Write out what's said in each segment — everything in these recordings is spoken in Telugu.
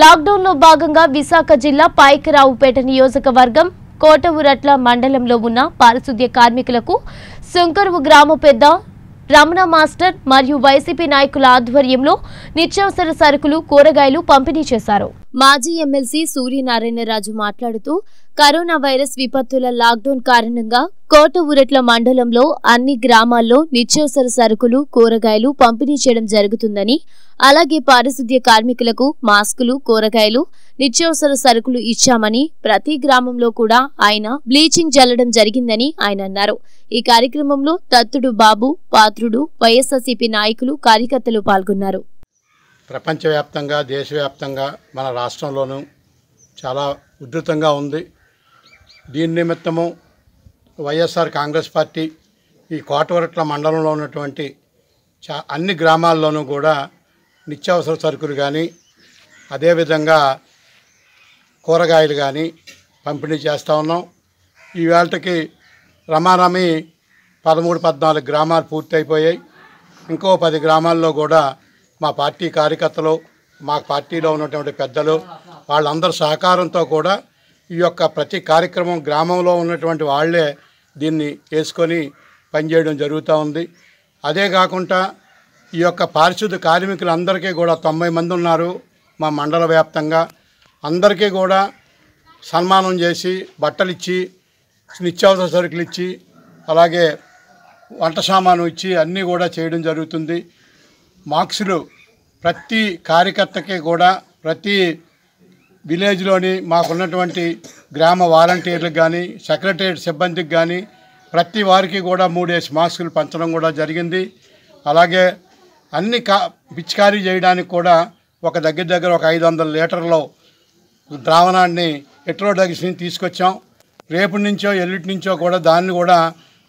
లాక్డౌన్ లో భాగంగా విశాఖ జిల్లా పాయకరావుపేట నియోజకవర్గం కోటవురట్ల మండలంలో ఉన్న పారిశుద్ధ్య కార్మికులకు శంకరువు గ్రామ పెద్ద రమణ మాస్టర్ మరియు వైసీపీ నాయకుల ఆధ్వర్యంలో నిత్యావసర సరుకులు కూరగాయలు పంపిణీ చేశారు మాజీ ఎమ్మెల్సీ సూర్యనారాయణరాజు మాట్లాడుతూ కరోనా వైరస్ విపత్తుల లాక్డౌన్ కారణంగా కోట ఊరట్ల మండలంలో అన్ని గ్రామాల్లో నిత్యావసర సరుకులు కూరగాయలు పంపిణీ చేయడం జరుగుతుందని అలాగే పారిశుద్ధ్య కార్మికులకు మాస్కులు కూరగాయలు నిత్యావసర సరుకులు ఇచ్చామని ప్రతి గ్రామంలో కూడా ఆయన బ్లీచింగ్ జల్లడం జరిగిందని ఆయన అన్నారు ఈ కార్యక్రమంలో తత్తుడు బాబు పాత్రుడు వైఎస్ఆర్సీపీ నాయకులు కార్యకర్తలు పాల్గొన్నారు ప్రపంచవ్యాప్తంగా దేశవ్యాప్తంగా మన రాష్ట్రంలోనూ చాలా ఉధృతంగా ఉంది దీని నిమిత్తము వైఎస్ఆర్ కాంగ్రెస్ పార్టీ ఈ కోటవరట్ల మండలంలో ఉన్నటువంటి చా అన్ని గ్రామాల్లోనూ కూడా నిత్యావసర సరుకులు కానీ అదేవిధంగా కూరగాయలు కానీ పంపిణీ చేస్తూ ఉన్నాం ఈవేళకి రమారమి పదమూడు పద్నాలుగు గ్రామాలు పూర్తయిపోయాయి ఇంకో పది గ్రామాల్లో కూడా మా పార్టీ కార్యకర్తలు మా పార్టీలో ఉన్నటువంటి పెద్దలు వాళ్ళందరి సహకారంతో కూడా ఈ యొక్క ప్రతి కార్యక్రమం గ్రామంలో ఉన్నటువంటి వాళ్ళే దీన్ని వేసుకొని పనిచేయడం జరుగుతూ ఉంది అదే కాకుండా ఈ యొక్క పారిశుద్ధ కార్మికులందరికీ కూడా తొంభై మంది ఉన్నారు మా మండల వ్యాప్తంగా అందరికీ కూడా సన్మానం చేసి బట్టలు ఇచ్చి నిత్యావసర సరుకులు ఇచ్చి అలాగే వంట సామాను ఇచ్చి అన్నీ కూడా చేయడం జరుగుతుంది మాక్సులు ప్రతి కార్యకర్తకి కూడా ప్రతి విలేజ్లోని మాకున్నటువంటి గ్రామ వాలంటీర్లకు కానీ సెక్రటరియట్ సిబ్బందికి కానీ ప్రతి వారికి కూడా మూడేసి మాస్కులు పంచడం కూడా జరిగింది అలాగే అన్ని కా పిచికారీ చేయడానికి కూడా ఒక దగ్గర దగ్గర ఒక ఐదు వందల లీటర్లో ద్రావణాన్ని ఎట్రోడక్స్ని తీసుకొచ్చాం రేపు నుంచో ఎల్లుటి నుంచో కూడా దాన్ని కూడా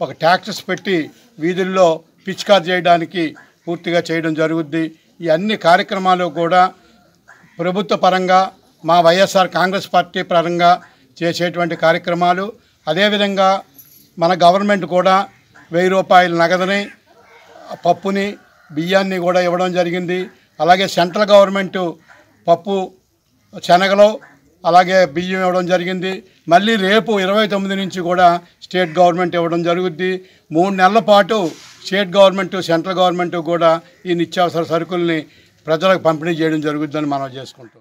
ఒక ట్యాక్సెస్ పెట్టి వీధుల్లో పిచ్కార్ చేయడానికి పూర్తిగా చేయడం జరుగుద్ది ఈ అన్ని కార్యక్రమాలు కూడా ప్రభుత్వ పరంగా మా వైఎస్ఆర్ కాంగ్రెస్ పార్టీ పరంగా చేసేటువంటి కార్యక్రమాలు అదేవిధంగా మన గవర్నమెంట్ కూడా వెయ్యి రూపాయల నగదుని పప్పుని బియ్యాన్ని కూడా ఇవ్వడం జరిగింది అలాగే సెంట్రల్ గవర్నమెంటు పప్పు శనగలో అలాగే బియ్యం ఇవ్వడం జరిగింది మళ్ళీ రేపు ఇరవై తొమ్మిది నుంచి కూడా స్టేట్ గవర్నమెంట్ ఇవ్వడం జరుగుద్ది మూడు నెలల పాటు స్టేట్ గవర్నమెంట్ సెంట్రల్ గవర్నమెంట్ కూడా ఈ నిత్యావసర సరుకుల్ని ప్రజలకు పంపిణీ చేయడం జరుగుద్దని మనం చేసుకుంటాం